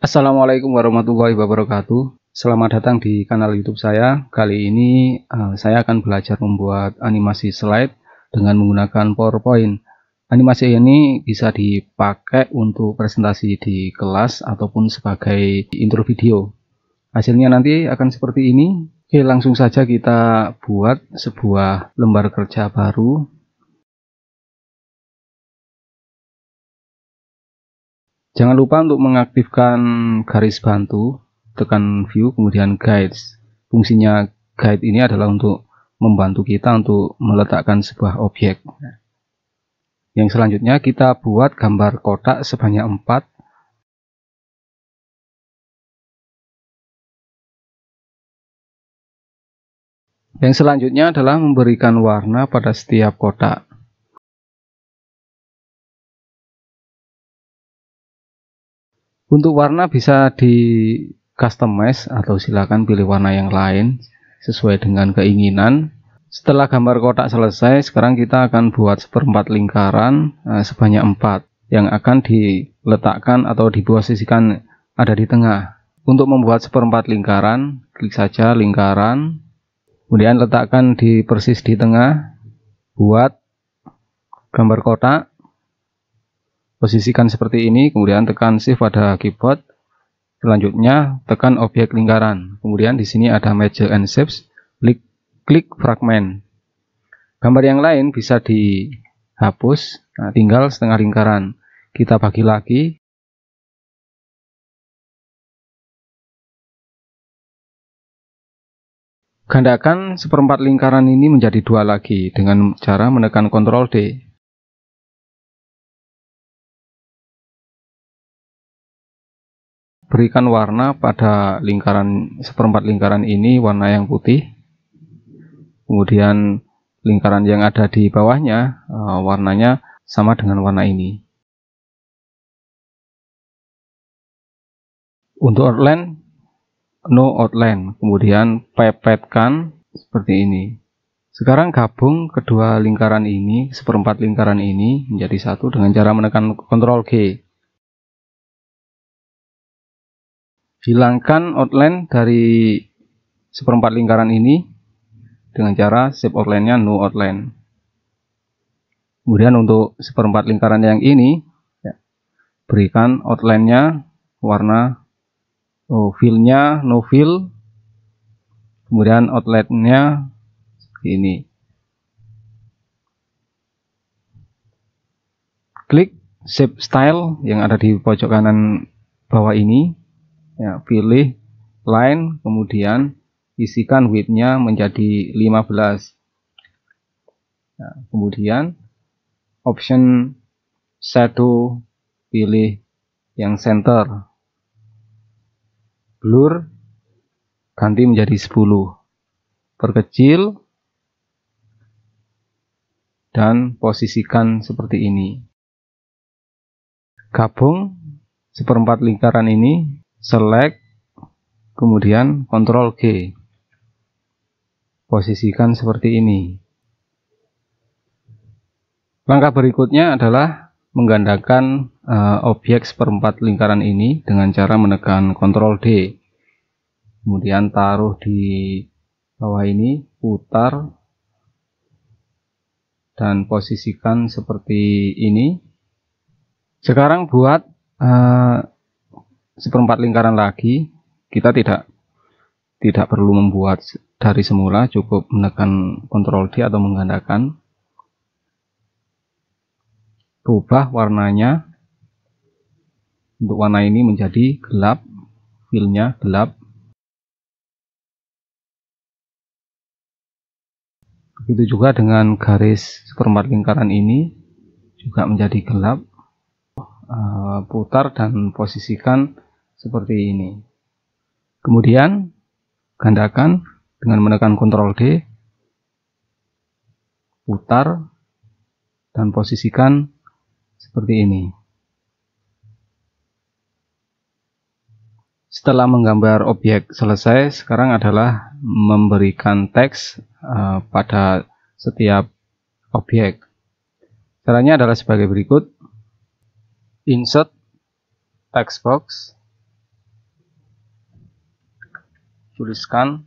Assalamualaikum warahmatullahi wabarakatuh. Selamat datang di kanal YouTube saya. Kali ini eh, saya akan belajar membuat animasi slide dengan menggunakan PowerPoint. Animasi ini bisa dipakai untuk presentasi di kelas ataupun sebagai intro video. Hasilnya nanti akan seperti ini. Oke, langsung saja kita buat sebuah lembar kerja baru Jangan lupa untuk mengaktifkan garis bantu, tekan view, kemudian guides. Fungsinya guide ini adalah untuk membantu kita untuk meletakkan sebuah objek. Yang selanjutnya kita buat gambar kotak sebanyak 4 Yang selanjutnya adalah memberikan warna pada setiap kotak. Untuk warna bisa di customize atau silakan pilih warna yang lain sesuai dengan keinginan. Setelah gambar kotak selesai, sekarang kita akan buat seperempat lingkaran eh, sebanyak 4 yang akan diletakkan atau diposisikan ada di tengah. Untuk membuat seperempat lingkaran, klik saja lingkaran, kemudian letakkan di persis di tengah, buat gambar kotak, Posisikan seperti ini, kemudian tekan shift pada keyboard. Selanjutnya, tekan objek lingkaran. Kemudian di sini ada major and shapes, klik, klik fragment. Gambar yang lain bisa dihapus, nah, tinggal setengah lingkaran. Kita bagi lagi. Gandakan seperempat lingkaran ini menjadi dua lagi dengan cara menekan Ctrl D. berikan warna pada lingkaran seperempat lingkaran ini warna yang putih kemudian lingkaran yang ada di bawahnya eh, warnanya sama dengan warna ini untuk outline no outline kemudian pepetkan seperti ini sekarang gabung kedua lingkaran ini seperempat lingkaran ini menjadi satu dengan cara menekan Ctrl G hilangkan outline dari seperempat lingkaran ini dengan cara shape outline-nya no outline. Kemudian untuk seperempat lingkaran yang ini, ya, berikan outline-nya warna oh, fill-nya no fill, kemudian outline-nya ini. Klik shape style yang ada di pojok kanan bawah ini ya, pilih line kemudian isikan widthnya menjadi 15 ya, kemudian option shadow pilih yang center blur ganti menjadi 10 perkecil dan posisikan seperti ini gabung seperempat lingkaran ini select kemudian Ctrl G posisikan seperti ini langkah berikutnya adalah menggandakan uh, objek seperempat lingkaran ini dengan cara menekan Ctrl D kemudian taruh di bawah ini putar dan posisikan seperti ini sekarang buat uh, seperempat lingkaran lagi kita tidak tidak perlu membuat dari semula cukup menekan Ctrl D atau menggandakan rubah warnanya untuk warna ini menjadi gelap fill-nya gelap begitu juga dengan garis seperempat lingkaran ini juga menjadi gelap eh, putar dan posisikan seperti ini. Kemudian gandakan dengan menekan Ctrl D, putar dan posisikan seperti ini. Setelah menggambar objek selesai, sekarang adalah memberikan teks uh, pada setiap objek. Caranya adalah sebagai berikut. Insert text box tuliskan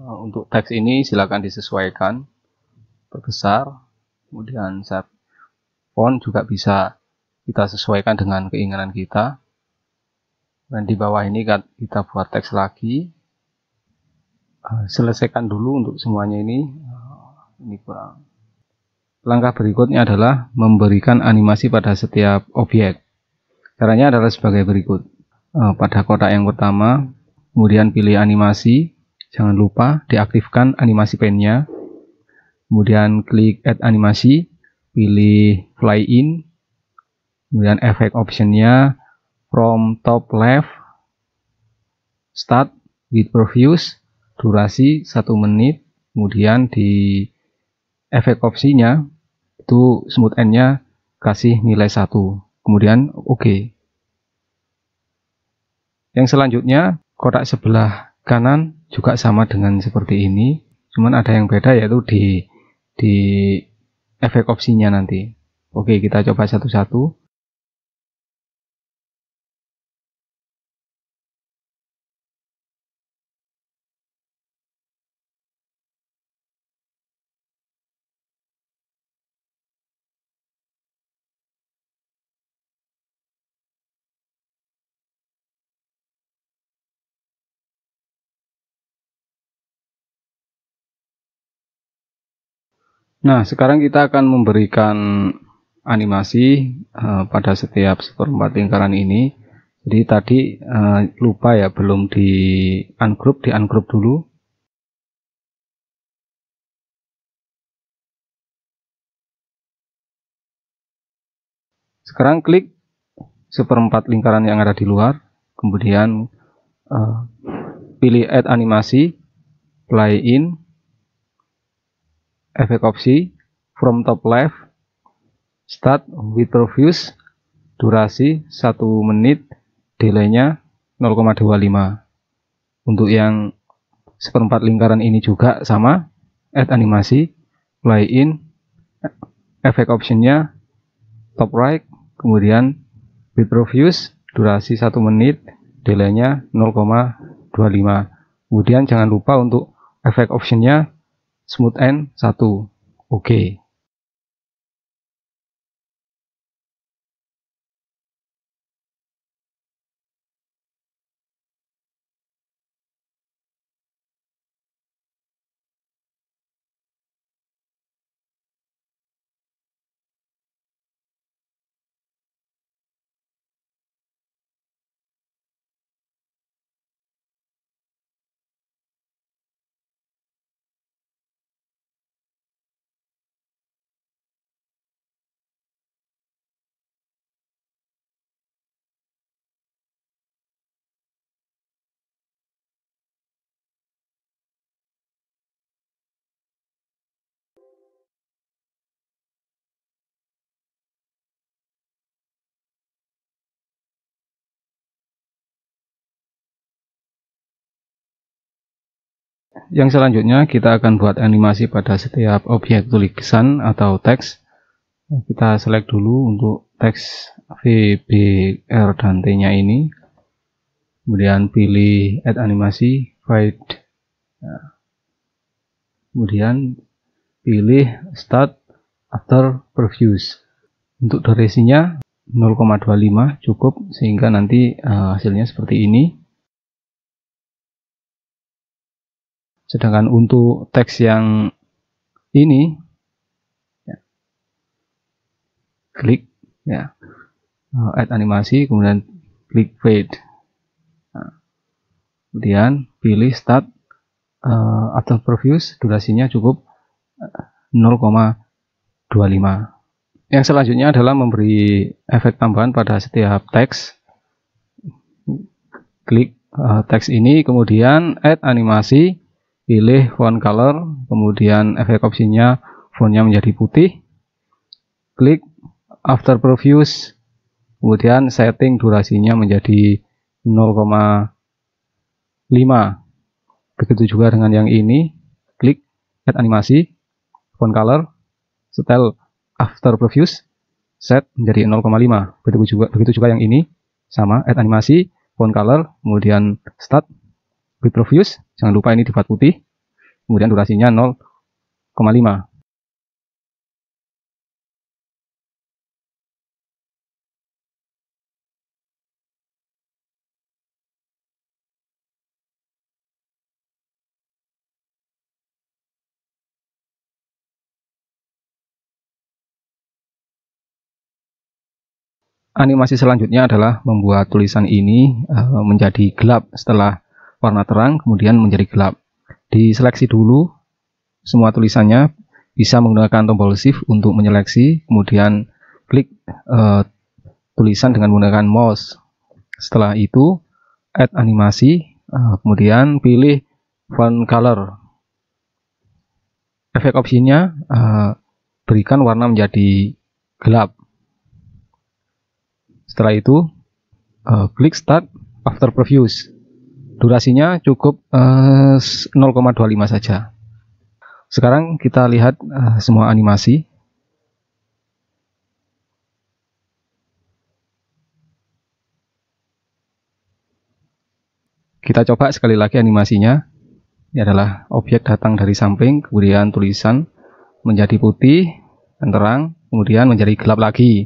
eh, untuk teks ini silakan disesuaikan perbesar kemudian set font juga bisa kita sesuaikan dengan keinginan kita dan di bawah ini kan kita buat teks lagi eh, selesaikan dulu untuk semuanya ini eh, ini kurang langkah berikutnya adalah memberikan animasi pada setiap objek caranya adalah sebagai berikut uh, pada kotak yang pertama kemudian pilih animasi jangan lupa diaktifkan animasi pennya kemudian klik add animasi pilih fly in kemudian efek optionnya from top left start with previews durasi 1 menit kemudian di efek opsinya itu smooth end nya kasih nilai 1 kemudian oke okay. Yang selanjutnya, kotak sebelah kanan juga sama dengan seperti ini, cuman ada yang beda yaitu di di efek opsinya nanti. Oke, kita coba satu-satu. Nah, sekarang kita akan memberikan animasi uh, pada setiap seperempat lingkaran ini. Jadi tadi uh, lupa ya belum di ungroup, di ungroup dulu. Sekarang klik seperempat lingkaran yang ada di luar, kemudian uh, pilih add animasi, play in, efek opsi from top left start with reviews durasi 1 menit delaynya 0,25 untuk yang seperempat lingkaran ini juga sama add animasi play in efek optionnya top right kemudian with reviews durasi 1 menit delaynya 0,25 kemudian jangan lupa untuk efek optionnya smooth end satu, oke okay. Yang selanjutnya kita akan buat animasi pada setiap objek tulisan atau teks. Kita select dulu untuk teks VBR dan T-nya ini. Kemudian pilih add animasi, fight nah. Kemudian pilih start after previews. Untuk durasinya 0,25 cukup sehingga nanti eh, hasilnya seperti ini. Sedangkan untuk teks yang ini, ya, klik ya, uh, add animasi, kemudian klik fade. Nah, kemudian pilih start uh, after previews, durasinya cukup 0,25. Uh, yang selanjutnya adalah memberi efek tambahan pada setiap teks. Klik uh, teks ini, kemudian add animasi, pilih font color, kemudian efek opsinya fontnya menjadi putih. Klik after previews, kemudian setting durasinya menjadi 0,5. Begitu juga dengan yang ini, klik add animasi, font color, setel after previews, set menjadi 0,5. Begitu juga begitu juga yang ini, sama add animasi, font color, kemudian start Vitruvius, jangan lupa ini dibuat putih. Kemudian durasinya 0,5. Animasi selanjutnya adalah membuat tulisan ini eh, menjadi gelap setelah warna terang kemudian menjadi gelap. Diseleksi dulu semua tulisannya, bisa menggunakan tombol shift untuk menyeleksi, kemudian klik eh, tulisan dengan menggunakan mouse. Setelah itu, add animasi, eh, kemudian pilih font color. Efek opsinya eh, berikan warna menjadi gelap. Setelah itu, klik start after previews durasinya cukup uh, eh, 0,25 saja. Sekarang kita lihat uh, semua animasi. Kita coba sekali lagi animasinya. Ini adalah objek datang dari samping, kemudian tulisan menjadi putih dan terang, kemudian menjadi gelap lagi.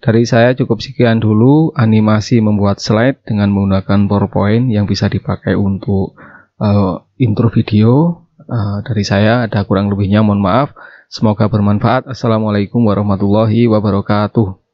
Dari saya cukup sekian dulu animasi membuat slide dengan menggunakan PowerPoint yang bisa dipakai untuk uh, intro video. Uh, dari saya ada kurang lebihnya mohon maaf. Semoga bermanfaat. Assalamualaikum warahmatullahi wabarakatuh.